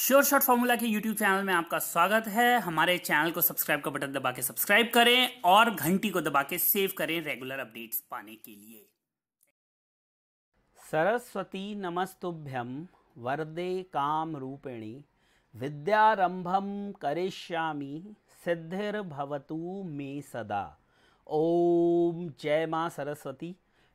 sure short formula के YouTube channel में आपका स्वागत है हमारे चैनल को सब्सक्राइब का बटन दबा के सब्सक्राइब करें और घंटी को दबा के सेव करें रेगुलर अपडेट्स पाने के लिए सरस्वती नमस्तुभ्यम वरदे काम रूपिणी विद्यारंभम सिद्धिर भवतु मे सदा ओम जय माँ सरस्वती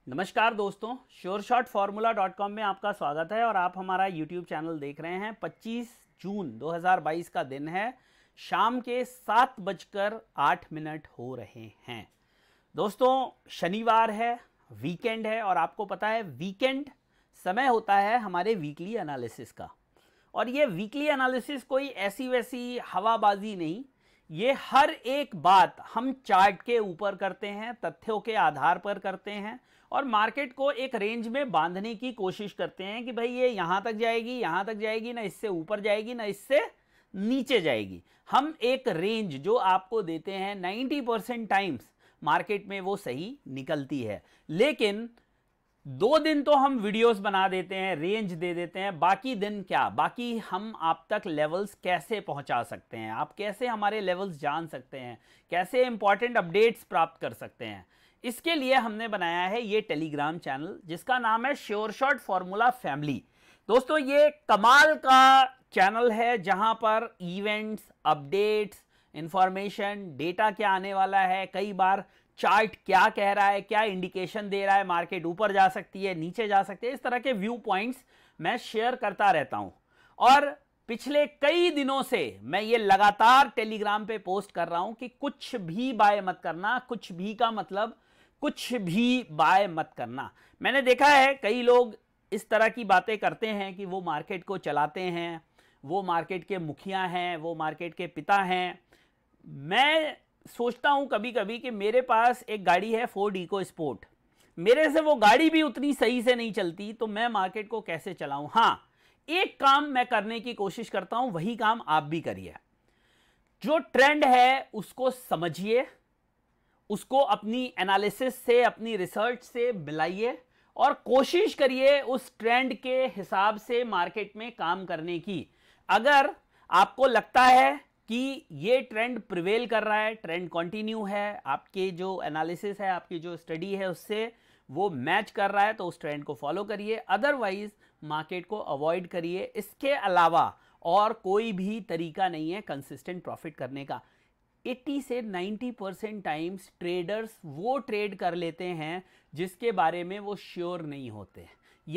नमस्कार दोस्तों sure shot formula dot com में आपका स्वागत है और आप हमारा यूट्यूब चैनल देख रहे हैं 25 जून 2022 का दिन है शाम के सात बजकर आठ मिनट हो रहे हैं दोस्तों शनिवार है वीकेंड है और आपको पता है वीकेंड समय होता है हमारे वीकली एनालिसिस का और ये वीकली एनालिसिस कोई ऐसी वैसी हवाबाजी नहीं ये हर एक बात हम चार्ट के ऊपर करते हैं तथ्यों के आधार पर करते हैं और मार्केट को एक रेंज में बांधने की कोशिश करते हैं कि भाई ये यहां तक जाएगी यहां तक जाएगी ना इससे ऊपर जाएगी ना इससे नीचे जाएगी हम एक रेंज जो आपको देते हैं 90 परसेंट टाइम्स मार्केट में वो सही निकलती है लेकिन दो दिन तो हम वीडियोस बना देते हैं रेंज दे देते हैं बाकी दिन क्या बाकी हम आप तक लेवल्स कैसे पहुंचा सकते हैं आप कैसे हमारे लेवल्स जान सकते हैं कैसे इंपॉर्टेंट अपडेट्स प्राप्त कर सकते हैं इसके लिए हमने बनाया है ये टेलीग्राम चैनल जिसका नाम है श्योर शॉर्ट फॉर्मूला फैमिली दोस्तों ये कमाल का चैनल है जहां पर इवेंट्स अपडेट्स इंफॉर्मेशन डेटा क्या आने वाला है कई बार चार्ट क्या कह रहा है क्या इंडिकेशन दे रहा है मार्केट ऊपर जा सकती है नीचे जा सकती है इस तरह के व्यू पॉइंट्स मैं शेयर करता रहता हूं और पिछले कई दिनों से मैं ये लगातार टेलीग्राम पे पोस्ट कर रहा हूं कि कुछ भी बाय मत करना कुछ भी का मतलब कुछ भी बाय मत करना मैंने देखा है कई लोग इस तरह की बातें करते हैं कि वो मार्केट को चलाते हैं वो मार्केट के मुखिया हैं वो मार्केट के पिता हैं मैं सोचता हूँ कभी कभी कि मेरे पास एक गाड़ी है फोर्ड इको स्पोर्ट मेरे से वो गाड़ी भी उतनी सही से नहीं चलती तो मैं मार्केट को कैसे चलाऊँ हाँ एक काम मैं करने की कोशिश करता हूँ वही काम आप भी करिए जो ट्रेंड है उसको समझिए उसको अपनी एनालिसिस से अपनी रिसर्च से मिलाइए और कोशिश करिए उस ट्रेंड के हिसाब से मार्केट में काम करने की अगर आपको लगता है कि ये ट्रेंड प्रिवेल कर रहा है ट्रेंड कंटिन्यू है आपके जो एनालिसिस है आपकी जो स्टडी है उससे वो मैच कर रहा है तो उस ट्रेंड को फॉलो करिए अदरवाइज मार्केट को अवॉइड करिए इसके अलावा और कोई भी तरीका नहीं है कंसिस्टेंट प्रॉफिट करने का 80 से 90 परसेंट टाइम्स ट्रेडर्स वो ट्रेड कर लेते हैं जिसके बारे में वो श्योर नहीं होते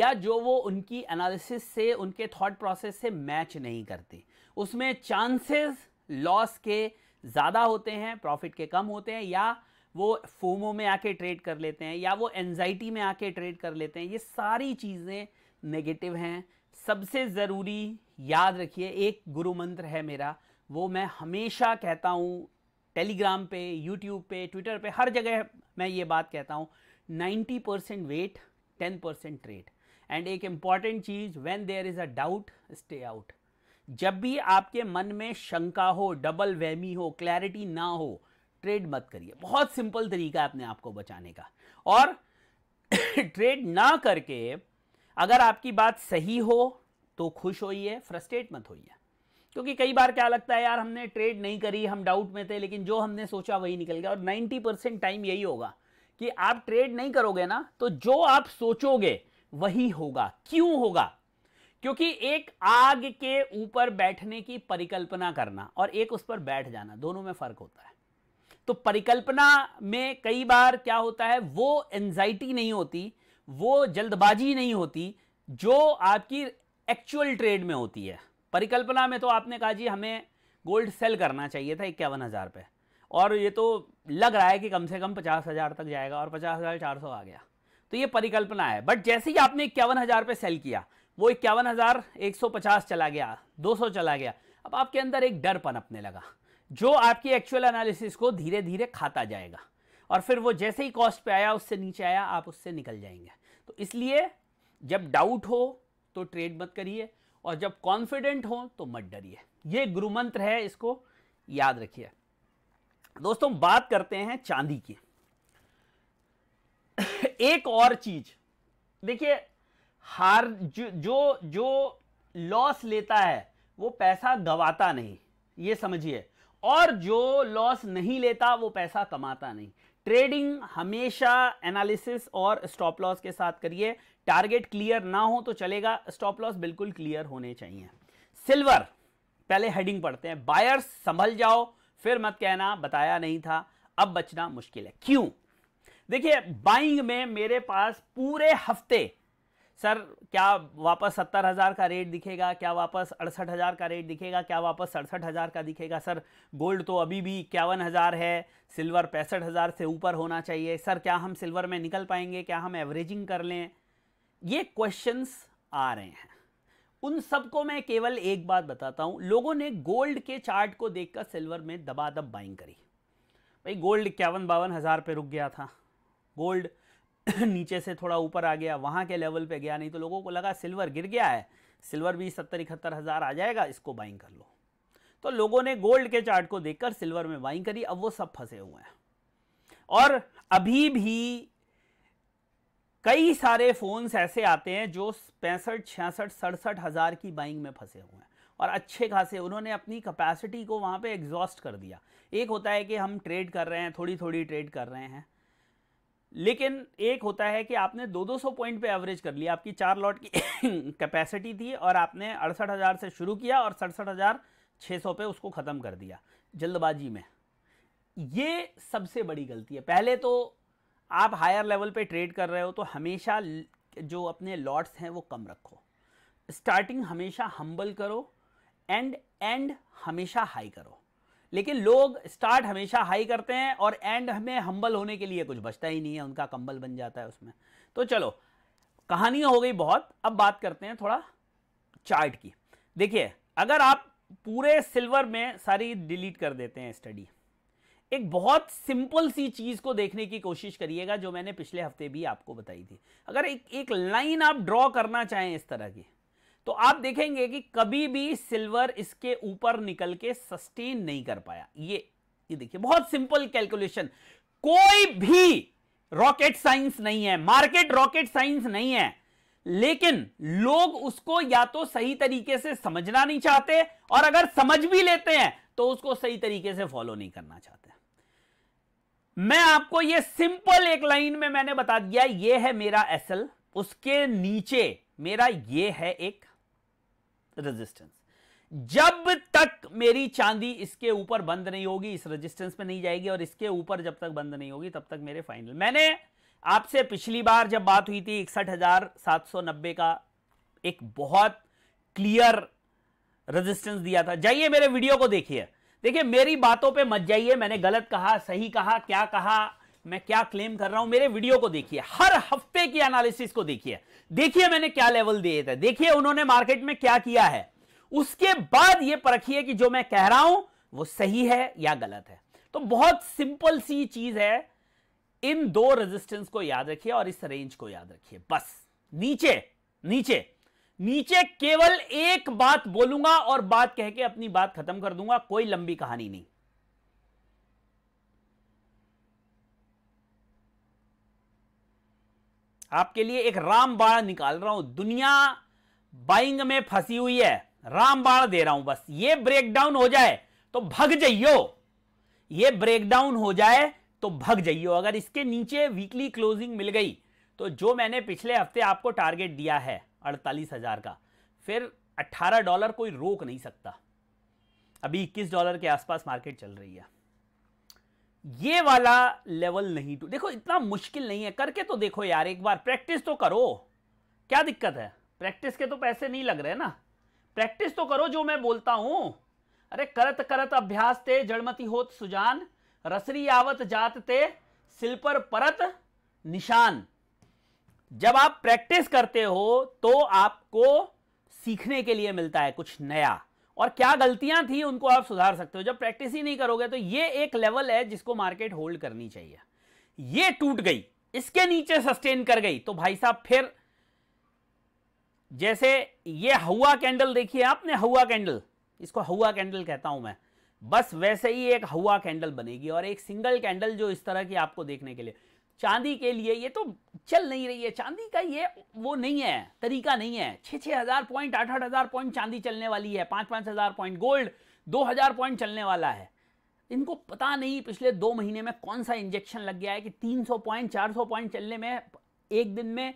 या जो वो उनकी एनालिसिस से उनके थॉट प्रोसेस से मैच नहीं करते उसमें चांसेस लॉस के ज़्यादा होते हैं प्रॉफिट के कम होते हैं या वो फोमो में आके ट्रेड कर लेते हैं या वो एनजाइटी में आके ट्रेड कर लेते हैं ये सारी चीज़ें नेगेटिव हैं सबसे ज़रूरी याद रखिए एक गुरु मंत्र है मेरा वो मैं हमेशा कहता हूँ टेलीग्राम पे यूट्यूब पे ट्विटर पे हर जगह मैं ये बात कहता हूँ 90 percent wait ten percent trade and एक इम्पॉर्टेंट चीज़ when there is a doubt stay out जब भी आपके मन में शंका हो डबल वहमी हो क्लैरिटी ना हो ट्रेड मत करिए बहुत सिंपल तरीका है अपने आप को बचाने का और ट्रेड ना करके अगर आपकी बात सही हो तो खुश होइए फ्रस्ट्रेट मत होइए क्योंकि कई बार क्या लगता है यार हमने ट्रेड नहीं करी हम डाउट में थे लेकिन जो हमने सोचा वही निकल गया और 90 परसेंट टाइम यही होगा कि आप ट्रेड नहीं करोगे ना तो जो आप सोचोगे वही होगा क्यों होगा क्योंकि एक आग के ऊपर बैठने की परिकल्पना करना और एक उस पर बैठ जाना दोनों में फर्क होता है तो परिकल्पना में कई बार क्या होता है वो एंजाइटी नहीं होती वो जल्दबाजी नहीं होती जो आपकी एक्चुअल ट्रेड में होती है परिकल्पना में तो आपने कहा जी हमें गोल्ड सेल करना चाहिए था इक्यावन हज़ार पे और ये तो लग रहा है कि कम से कम पचास हज़ार तक जाएगा और पचास हज़ार चार सौ आ गया तो ये परिकल्पना है बट जैसे ही आपने इक्यावन हज़ार पे सेल किया वो इक्यावन हज़ार एक सौ पचास चला गया दो सौ चला गया अब आपके अंदर एक डर पनपने लगा जो आपकी एक्चुअल एनालिसिस को धीरे धीरे खाता जाएगा और फिर वो जैसे ही कॉस्ट पे आया उससे नीचे आया आप उससे निकल जाएंगे तो इसलिए जब डाउट हो तो ट्रेड मत करिए और जब कॉन्फिडेंट हो तो मत डरिए ये गुरुमंत्र है इसको याद रखिए दोस्तों बात करते हैं चांदी की एक और चीज देखिए हार जो जो लॉस लेता है वो पैसा गवाता नहीं ये समझिए और जो लॉस नहीं लेता वो पैसा कमाता नहीं ट्रेडिंग हमेशा एनालिसिस और स्टॉप लॉस के साथ करिए टारगेट क्लियर ना हो तो चलेगा स्टॉप लॉस बिल्कुल क्लियर होने चाहिए सिल्वर पहले हेडिंग पढ़ते हैं बायर्स संभल जाओ फिर मत कहना बताया नहीं था अब बचना मुश्किल है क्यों देखिए बाइंग में मेरे पास पूरे हफ्ते सर क्या वापस सत्तर हज़ार का रेट दिखेगा क्या वापस अड़सठ हज़ार का रेट दिखेगा क्या वापस सड़सठ हज़ार का दिखेगा सर गोल्ड तो अभी भी इक्यावन हज़ार है सिल्वर पैंसठ हज़ार से ऊपर होना चाहिए सर क्या हम सिल्वर में निकल पाएंगे क्या हम एवरेजिंग कर लें ये क्वेश्चंस आ रहे हैं उन सबको मैं केवल एक बात बताता हूँ लोगों ने गोल्ड के चार्ट को देखकर सिल्वर में दबादब बाइंग करी भाई गोल्ड इक्यावन बावन हज़ार पे रुक गया था गोल्ड नीचे से थोड़ा ऊपर आ गया वहाँ के लेवल पे गया नहीं तो लोगों को लगा सिल्वर गिर गया है सिल्वर भी सत्तर इकहत्तर हज़ार आ जाएगा इसको बाइंग कर लो तो लोगों ने गोल्ड के चार्ट को देखकर सिल्वर में बाइंग करी अब वो सब फंसे हुए हैं और अभी भी कई सारे फ़ोन्स ऐसे आते हैं जो पैंसठ छियासठ सड़सठ हज़ार की बाइंग में फंसे हुए हैं और अच्छे खासे उन्होंने अपनी कैपेसिटी को वहाँ पे एग्जॉस्ट कर दिया एक होता है कि हम ट्रेड कर रहे हैं थोड़ी थोड़ी ट्रेड कर रहे हैं लेकिन एक होता है कि आपने दो दो सौ पॉइंट पे एवरेज कर लिया आपकी चार लॉट की कैपेसिटी थी और आपने अड़सठ हज़ार से शुरू किया और सड़सठ हज़ार छः सौ पे उसको ख़त्म कर दिया जल्दबाजी में ये सबसे बड़ी गलती है पहले तो आप हायर लेवल पे ट्रेड कर रहे हो तो हमेशा जो अपने लॉट्स हैं वो कम रखो स्टार्टिंग हमेशा हम्बल करो एंड एंड हमेशा हाई करो लेकिन लोग स्टार्ट हमेशा हाई करते हैं और एंड हमें हम्बल होने के लिए कुछ बचता ही नहीं है उनका कंबल बन जाता है उसमें तो चलो कहानियां हो गई बहुत अब बात करते हैं थोड़ा चार्ट की देखिए अगर आप पूरे सिल्वर में सारी डिलीट कर देते हैं स्टडी एक बहुत सिंपल सी चीज़ को देखने की कोशिश करिएगा जो मैंने पिछले हफ्ते भी आपको बताई थी अगर एक एक लाइन आप ड्रॉ करना चाहें इस तरह की तो आप देखेंगे कि कभी भी सिल्वर इसके ऊपर निकल के सस्टेन नहीं कर पाया ये ये देखिए बहुत सिंपल कैलकुलेशन कोई भी रॉकेट साइंस नहीं है मार्केट रॉकेट साइंस नहीं है लेकिन लोग उसको या तो सही तरीके से समझना नहीं चाहते और अगर समझ भी लेते हैं तो उसको सही तरीके से फॉलो नहीं करना चाहते मैं आपको ये सिंपल एक लाइन में मैंने बता दिया ये है मेरा एसल उसके नीचे मेरा ये है एक रेजिस्टेंस जब तक मेरी चांदी इसके ऊपर बंद नहीं होगी इस रेजिस्टेंस पे नहीं जाएगी और इसके ऊपर जब तक बंद नहीं होगी तब तक मेरे फाइनल मैंने आपसे पिछली बार जब बात हुई थी इकसठ हजार सात सौ नब्बे का एक बहुत क्लियर रेजिस्टेंस दिया था जाइए मेरे वीडियो को देखिए देखिए मेरी बातों पे मत जाइए मैंने गलत कहा सही कहा क्या कहा मैं क्या क्लेम कर रहा हूं मेरे वीडियो को देखिए हर हफ्ते की एनालिसिस को देखिए देखिए मैंने क्या लेवल दिए थे देखिए उन्होंने मार्केट में क्या किया है उसके बाद यह परखिए कि जो मैं कह रहा हूं वो सही है या गलत है तो बहुत सिंपल सी चीज है इन दो रेजिस्टेंस को याद रखिए और इस रेंज को याद रखिए बस नीचे नीचे नीचे केवल एक बात बोलूंगा और बात कह के अपनी बात खत्म कर दूंगा कोई लंबी कहानी नहीं आपके लिए एक रामबाण निकाल रहा हूं दुनिया बाइंग में फंसी हुई है रामबाण दे रहा हूं बस ये ब्रेकडाउन हो जाए तो भग जाइयो ये ब्रेकडाउन हो जाए तो भग जाइयो अगर इसके नीचे वीकली क्लोजिंग मिल गई तो जो मैंने पिछले हफ्ते आपको टारगेट दिया है अड़तालीस हजार का फिर अट्ठारह डॉलर कोई रोक नहीं सकता अभी इक्कीस डॉलर के आसपास मार्केट चल रही है ये वाला लेवल नहीं टू देखो इतना मुश्किल नहीं है करके तो देखो यार एक बार प्रैक्टिस तो करो क्या दिक्कत है प्रैक्टिस के तो पैसे नहीं लग रहे ना प्रैक्टिस तो करो जो मैं बोलता हूं अरे करत करत अभ्यास ते जड़मती होत सुजान रसरी आवत जात ते सिल पर परत निशान जब आप प्रैक्टिस करते हो तो आपको सीखने के लिए मिलता है कुछ नया और क्या गलतियां थी उनको आप सुधार सकते हो जब प्रैक्टिस ही नहीं करोगे तो ये एक लेवल है जिसको मार्केट होल्ड करनी चाहिए ये टूट गई इसके नीचे सस्टेन कर गई तो भाई साहब फिर जैसे ये हवा कैंडल देखिए आपने हवा कैंडल इसको हवा कैंडल कहता हूं मैं बस वैसे ही एक हवा कैंडल बनेगी और एक सिंगल कैंडल जो इस तरह की आपको देखने के लिए चांदी के लिए ये तो चल नहीं रही है चांदी का ये वो नहीं है तरीका नहीं है छह छह हज़ार पॉइंट आठ आठ हज़ार पॉइंट चांदी चलने वाली है पांच पांच हज़ार पॉइंट गोल्ड दो हज़ार पॉइंट चलने वाला है इनको पता नहीं पिछले दो महीने में कौन सा इंजेक्शन लग गया है कि तीन सौ पॉइंट चार सौ पॉइंट चलने में एक दिन में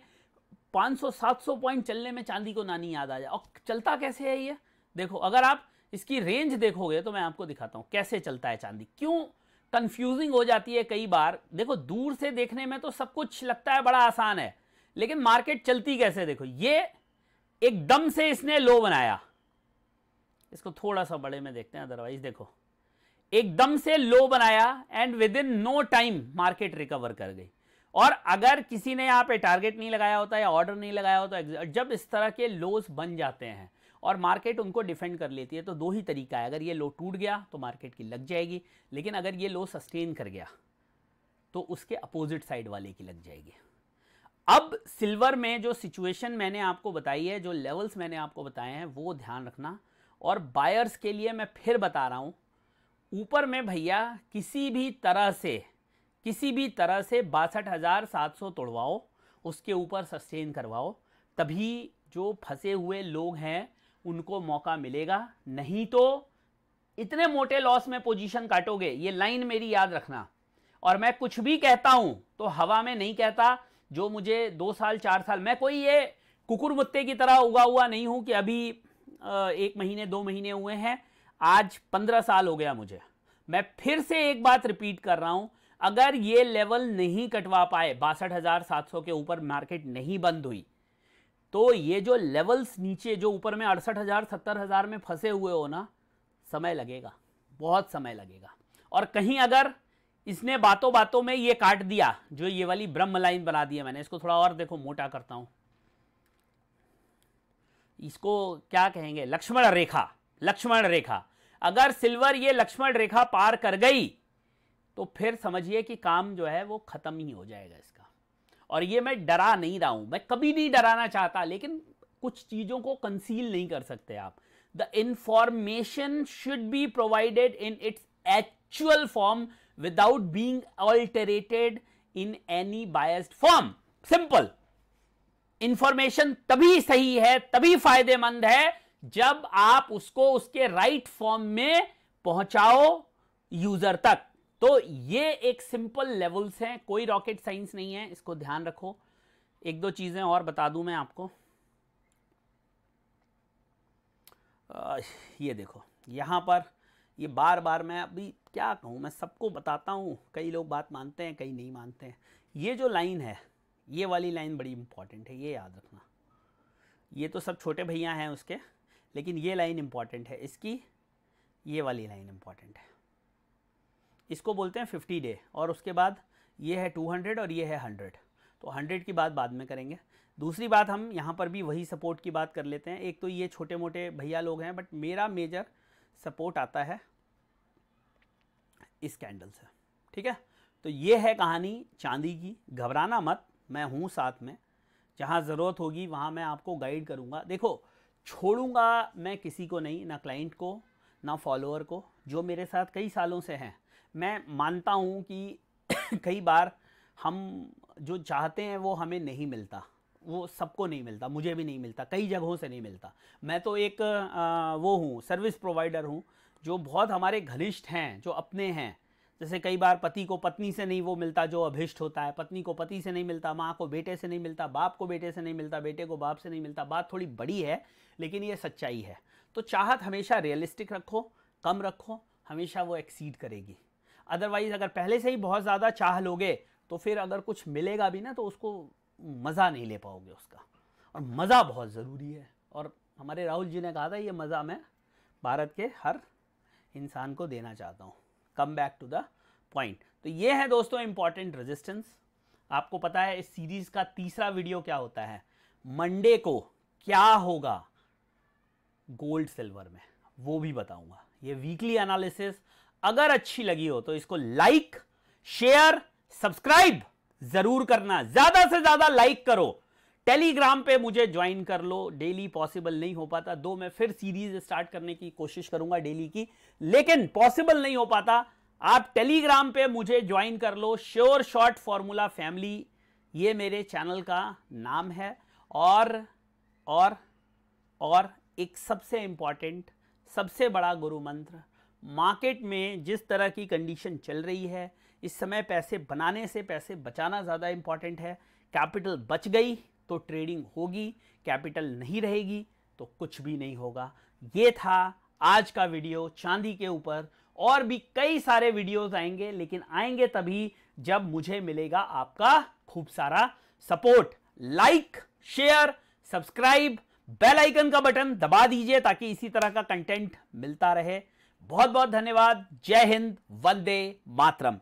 पाँच सौ सात सौ पॉइंट चलने में चांदी को नानी याद आ जाए और चलता कैसे है ये देखो अगर आप इसकी रेंज देखोगे तो मैं आपको दिखाता हूँ कैसे चलता है चांदी क्यों कंफ्यूजिंग हो जाती है कई बार देखो दूर से देखने में तो सब कुछ लगता है बड़ा आसान है लेकिन मार्केट चलती कैसे देखो ये एकदम से इसने लो बनाया इसको थोड़ा सा बड़े में देखते हैं अदरवाइज देखो एकदम से लो बनाया and within no time market recover कर गई और अगर किसी ने यहाँ पे टारगेट नहीं लगाया होता या ऑर्डर नहीं लगाया होता जब इस तरह के लोस बन जाते हैं और मार्केट उनको डिफेंड कर लेती है तो दो ही तरीका है अगर ये लो टूट गया तो मार्केट की लग जाएगी लेकिन अगर ये लो सस्टेन कर गया तो उसके अपोजिट साइड वाले की लग जाएगी अब सिल्वर में जो सिचुएशन मैंने आपको बताई है जो लेवल्स मैंने आपको बताए हैं वो ध्यान रखना और बायर्स के लिए मैं फिर बता रहा हूँ ऊपर में भैया किसी भी तरह से किसी भी तरह से बासठ हज़ार सात सौ तोड़वाओ उसके ऊपर सस्टेन करवाओ तभी जो फंसे हुए लोग हैं उनको मौका मिलेगा नहीं तो इतने मोटे लॉस में पोजीशन काटोगे ये लाइन मेरी याद रखना और मैं कुछ भी कहता हूँ तो हवा में नहीं कहता जो मुझे दो साल चार साल मैं कोई ये कुकुर मुत्ते की तरह उगा हुआ नहीं हूँ कि अभी एक महीने दो महीने हुए हैं आज पंद्रह साल हो गया मुझे मैं फिर से एक बात रिपीट कर रहा हूँ अगर ये लेवल नहीं कटवा पाए बासठ के ऊपर मार्केट नहीं बंद हुई तो ये जो लेवल्स नीचे जो ऊपर में अड़सठ हज़ार सत्तर हज़ार में फंसे हुए हो ना समय लगेगा बहुत समय लगेगा और कहीं अगर इसने बातों बातों में ये काट दिया जो ये वाली ब्रह्म लाइन बना दिया मैंने इसको थोड़ा और देखो मोटा करता हूँ इसको क्या कहेंगे लक्ष्मण रेखा लक्ष्मण रेखा अगर सिल्वर ये लक्ष्मण रेखा पार कर गई तो फिर समझिए कि काम जो है वो ख़त्म ही हो जाएगा इसका और ये मैं डरा नहीं रहा हूं मैं कभी नहीं डराना चाहता लेकिन कुछ चीज़ों को कंसील नहीं कर सकते आप the information should be provided in its actual form without being alterated in any biased form simple information तभी सही है तभी फायदेमंद है जब आप उसको उसके राइट right फॉर्म में पहुंचाओ यूजर तक तो ये एक सिंपल लेवल्स हैं कोई रॉकेट साइंस नहीं है इसको ध्यान रखो एक दो चीज़ें और बता दूं मैं आपको आ, ये देखो यहाँ पर ये बार बार मैं अभी क्या कहूँ मैं सबको बताता हूँ कई लोग बात मानते हैं कई नहीं मानते हैं ये जो लाइन है ये वाली लाइन बड़ी इंपॉर्टेंट है ये याद रखना ये तो सब छोटे भैया हैं उसके लेकिन ये लाइन इम्पॉर्टेंट है इसकी ये वाली लाइन इम्पॉर्टेंट है इसको बोलते हैं फिफ्टी डे और उसके बाद ये है टू हंड्रेड और ये है हंड्रेड तो हंड्रेड की बात बाद में करेंगे दूसरी बात हम यहाँ पर भी वही सपोर्ट की बात कर लेते हैं एक तो ये छोटे मोटे भैया लोग हैं बट मेरा मेजर सपोर्ट आता है इस कैंडल से ठीक है तो ये है कहानी चांदी की घबराना मत मैं हूँ साथ में जहाँ ज़रूरत होगी वहाँ मैं आपको गाइड करूँगा देखो छोड़ूंगा मैं किसी को नहीं ना क्लाइंट को ना फॉलोअर को जो मेरे साथ कई सालों से हैं मैं मानता हूँ कि कई बार हम जो चाहते हैं वो हमें नहीं मिलता वो सबको नहीं मिलता मुझे भी नहीं मिलता कई जगहों से नहीं मिलता मैं तो एक आ, वो हूँ सर्विस प्रोवाइडर हूँ जो बहुत हमारे घनिष्ठ हैं जो अपने हैं जैसे कई बार पति को पत्नी से नहीं वो मिलता जो अभिष्ट होता है पत्नी को पति से नहीं मिलता माँ को बेटे से नहीं मिलता बाप को बेटे से नहीं मिलता बेटे को बाप से नहीं मिलता बात थोड़ी बड़ी है लेकिन ये सच्चाई है तो चाहत हमेशा रियलिस्टिक रखो कम रखो हमेशा वो एक्सीड करेगी अदरवाइज़ अगर पहले से ही बहुत ज़्यादा चाह लोगे तो फिर अगर कुछ मिलेगा भी ना तो उसको मज़ा नहीं ले पाओगे उसका और मज़ा बहुत ज़रूरी है और हमारे राहुल जी ने कहा था ये मज़ा मैं भारत के हर इंसान को देना चाहता हूँ come back to the point तो ये है दोस्तों इम्पॉर्टेंट रेजिस्टेंस आपको पता है इस सीरीज़ का तीसरा वीडियो क्या होता है मंडे को क्या होगा गोल्ड सिल्वर में वो भी बताऊंगा ये वीकली एनालिसिस अगर अच्छी लगी हो तो इसको लाइक शेयर सब्सक्राइब जरूर करना ज्यादा से ज्यादा लाइक करो टेलीग्राम पे मुझे ज्वाइन कर लो डेली पॉसिबल नहीं हो पाता दो मैं फिर सीरीज स्टार्ट करने की कोशिश करूंगा डेली की लेकिन पॉसिबल नहीं हो पाता आप टेलीग्राम पे मुझे ज्वाइन कर लो श्योर शॉर्ट फॉर्मूला फैमिली ये मेरे चैनल का नाम है और और और एक सबसे इंपॉर्टेंट सबसे बड़ा गुरु मंत्र मार्केट में जिस तरह की कंडीशन चल रही है इस समय पैसे बनाने से पैसे बचाना ज़्यादा इम्पॉर्टेंट है कैपिटल बच गई तो ट्रेडिंग होगी कैपिटल नहीं रहेगी तो कुछ भी नहीं होगा ये था आज का वीडियो चांदी के ऊपर और भी कई सारे वीडियोस आएंगे लेकिन आएंगे तभी जब मुझे मिलेगा आपका खूब सारा support like share subscribe bell icon का बटन दबा दीजिए ताकि इसी तरह का कंटेंट मिलता रहे बहुत बहुत धन्यवाद जय हिंद वंदे मातरम